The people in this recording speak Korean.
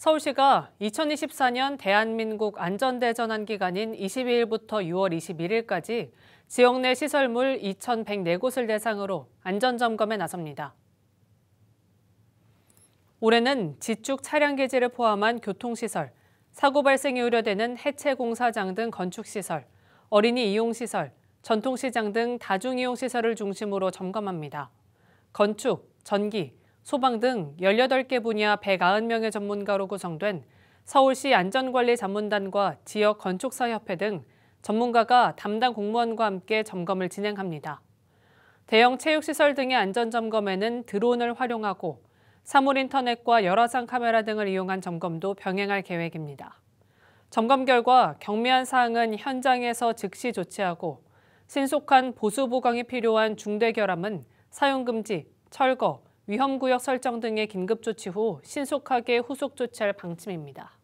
서울시가 2024년 대한민국 안전대전환 기간인 22일부터 6월 21일까지 지역 내 시설물 2,104곳을 대상으로 안전점검에 나섭니다. 올해는 지축 차량 기지를 포함한 교통시설, 사고 발생이 우려되는 해체 공사장 등 건축시설, 어린이 이용시설, 전통시장 등 다중이용시설을 중심으로 점검합니다. 건축, 전기, 소방 등 18개 분야 190명의 전문가로 구성된 서울시 안전관리 전문단과 지역 건축사협회 등 전문가가 담당 공무원과 함께 점검을 진행합니다. 대형 체육시설 등의 안전점검에는 드론을 활용하고 사물인터넷과 열화상 카메라 등을 이용한 점검도 병행할 계획입니다. 점검 결과 경미한 사항은 현장에서 즉시 조치하고 신속한 보수 보강이 필요한 중대 결함은 사용금지, 철거, 위험구역 설정 등의 긴급조치 후 신속하게 후속 조치할 방침입니다.